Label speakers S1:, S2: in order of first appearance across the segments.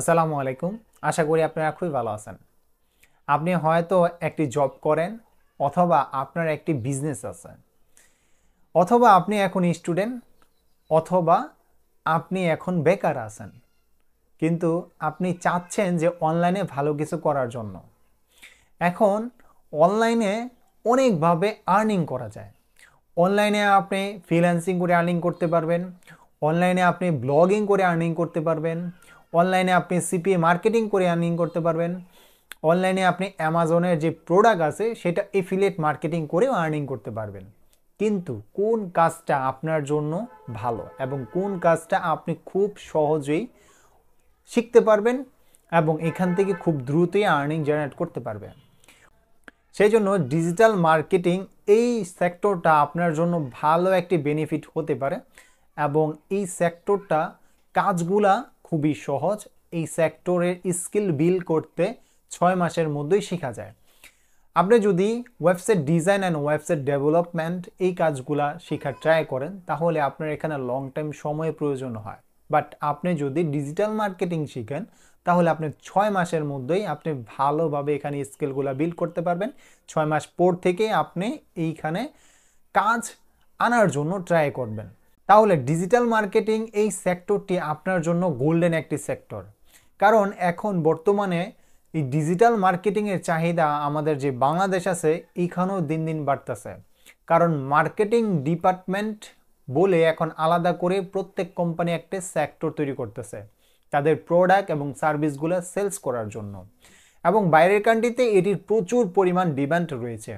S1: আসসালামু আলাইকুম আশা করি আপনারা খুবই ভালো আছেন আপনি হয়তো একটি জব করেন অথবা আপনার একটি বিজনেস আছে অথবা আপনি এখন স্টুডেন্ট অথবা আপনি এখন বেকার আছেন কিন্তু আপনি চাচ্ছেন যে অনলাইনে ভালো কিছু করার জন্য এখন অনলাইনে অনেকভাবে আর্নিং করা যায় অনলাইনে আপনি ফ্রিল্যান্সিং করে আর্নিং করতে পারবেন অনলাইনে আপনি ব্লগিং করে আর্নিং করতে পারবেন অনলাইনে আপনি সিপিএ মার্কেটিং করে আর্নিং করতে পারবেন অনলাইনে আপনি অ্যামাজনের যে প্রোডাক্ট আছে সেটা এফিলেট মার্কেটিং করেও আর্নিং করতে পারবেন কিন্তু কোন কাজটা আপনার জন্য ভালো এবং কোন কাজটা আপনি খুব সহজেই শিখতে পারবেন এবং এখান থেকে খুব দ্রুতই আর্নিং জেনারেট করতে পারবেন সেই জন্য ডিজিটাল মার্কেটিং এই সেক্টরটা আপনার জন্য ভালো একটি বেনিফিট হতে পারে এবং এই সেক্টরটা কাজগুলা খুবই সহজ এই সেক্টরের স্কিল বিল করতে ছয় মাসের মধ্যেই শেখা যায় আপনি যদি website design and website development এই কাজগুলা শেখার ট্রাই করেন তাহলে আপনার এখানে লং টাইম সময় প্রয়োজন হয় বাট আপনি যদি ডিজিটাল মার্কেটিং শিখেন তাহলে আপনি ছয় মাসের মধ্যেই আপনি ভালোভাবে এখানে স্কিলগুলো বিল করতে পারবেন ছয় মাস পর থেকে আপনি এইখানে কাজ আনার জন্য ট্রাই করবেন তাহলে ডিজিটাল মার্কেটিং এই সেক্টরটি আপনার জন্য গোল্ডেন একটি সেক্টর কারণ এখন বর্তমানে এই ডিজিটাল মার্কেটিংয়ের চাহিদা আমাদের যে বাংলাদেশ আছে এইখানেও দিন দিন বাড়তেছে কারণ মার্কেটিং ডিপার্টমেন্ট বলে এখন আলাদা করে প্রত্যেক কোম্পানি একটা সেক্টর তৈরি করতেছে তাদের প্রোডাক্ট এবং সার্ভিসগুলো সেলস করার জন্য এবং বাইরের কান্ট্রিতে এটির প্রচুর পরিমাণ ডিমান্ড রয়েছে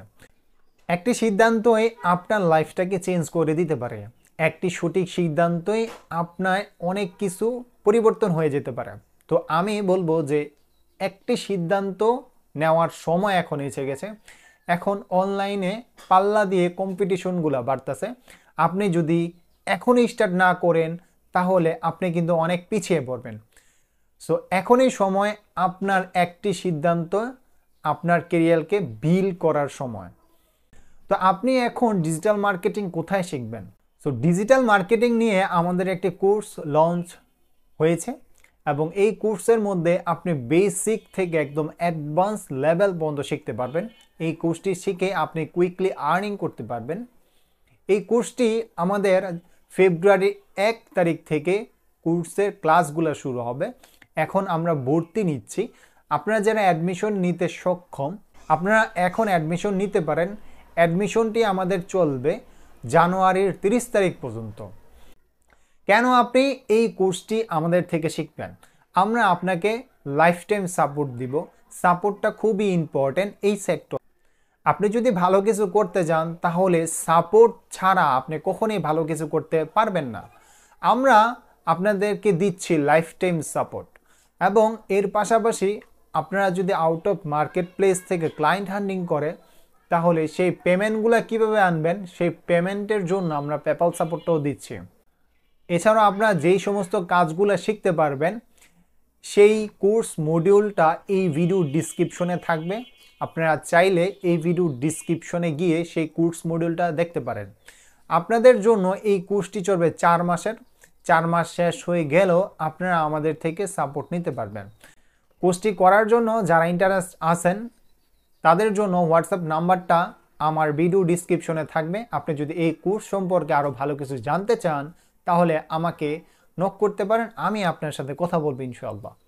S1: একটি সিদ্ধান্তই আপনার লাইফটাকে চেঞ্জ করে দিতে পারে একটি সঠিক সিদ্ধান্তই আপনার অনেক কিছু পরিবর্তন হয়ে যেতে পারে তো আমি বলবো যে একটি সিদ্ধান্ত নেওয়ার সময় এখন এসে গেছে এখন অনলাইনে পাল্লা দিয়ে কম্পিটিশনগুলো বাড়তেছে আপনি যদি এখনই স্টার্ট না করেন তাহলে আপনি কিন্তু অনেক পিছিয়ে পড়বেন সো এখনই সময় আপনার একটি সিদ্ধান্ত আপনার কেরিয়ারকে বিল করার সময় তো আপনি এখন ডিজিটাল মার্কেটিং কোথায় শিখবেন সো ডিজিটাল মার্কেটিং নিয়ে আমাদের একটি কোর্স লঞ্চ হয়েছে এবং এই কোর্সের মধ্যে আপনি বেসিক থেকে একদম অ্যাডভান্স লেভেল পর্যন্ত শিখতে পারবেন এই কোর্সটি শিখে আপনি কুইকলি আর্নিং করতে পারবেন এই কোর্সটি আমাদের ফেব্রুয়ারির এক তারিখ থেকে কোর্সের ক্লাসগুলো শুরু হবে এখন আমরা ভর্তি নিচ্ছি আপনারা যারা অ্যাডমিশন নিতে সক্ষম আপনারা এখন অ্যাডমিশন নিতে পারেন অ্যাডমিশনটি আমাদের চলবে জানুয়ারির তিরিশ তারিখ পর্যন্ত কেন আপনি এই কোর্সটি আমাদের থেকে শিখবেন আমরা আপনাকে লাইফ টাইম সাপোর্ট দিব সাপোর্টটা খুবই ইম্পর্ট্যান্ট এই সেক্টর আপনি যদি ভালো কিছু করতে যান তাহলে সাপোর্ট ছাড়া আপনি কখনোই ভালো কিছু করতে পারবেন না আমরা আপনাদেরকে দিচ্ছি লাইফ টাইম সাপোর্ট এবং এর পাশাপাশি আপনারা যদি আউট অফ মার্কেট প্লেস থেকে ক্লায়েন্ট হান্ডিং করে তাহলে সেই পেমেন্টগুলো কিভাবে আনবেন সেই পেমেন্টের জন্য আমরা পেপাল সাপোর্টটাও দিচ্ছি এছাড়াও আপনারা যেই সমস্ত কাজগুলো শিখতে পারবেন সেই কোর্স মডিউলটা এই ভিডিও ডিসক্রিপশনে থাকবে আপনারা চাইলে এই ভিডিও ডিসক্রিপশনে গিয়ে সেই কোর্স মডিউলটা দেখতে পারেন আপনাদের জন্য এই কোর্সটি চলবে চার মাসের চার মাস শেষ হয়ে গেলেও আপনারা আমাদের থেকে সাপোর্ট নিতে পারবেন কোর্সটি করার জন্য যারা ইন্টারেস্ট আছেন তাদের জন্য হোয়াটসঅ্যাপ নাম্বারটা আমার ভিডিও ডিসক্রিপশনে থাকবে আপনি যদি এই কোর্স সম্পর্কে আরও ভালো কিছু জানতে চান তাহলে আমাকে নক করতে পারেন আমি আপনার সাথে কথা বলবো ইনশাআল্লাহ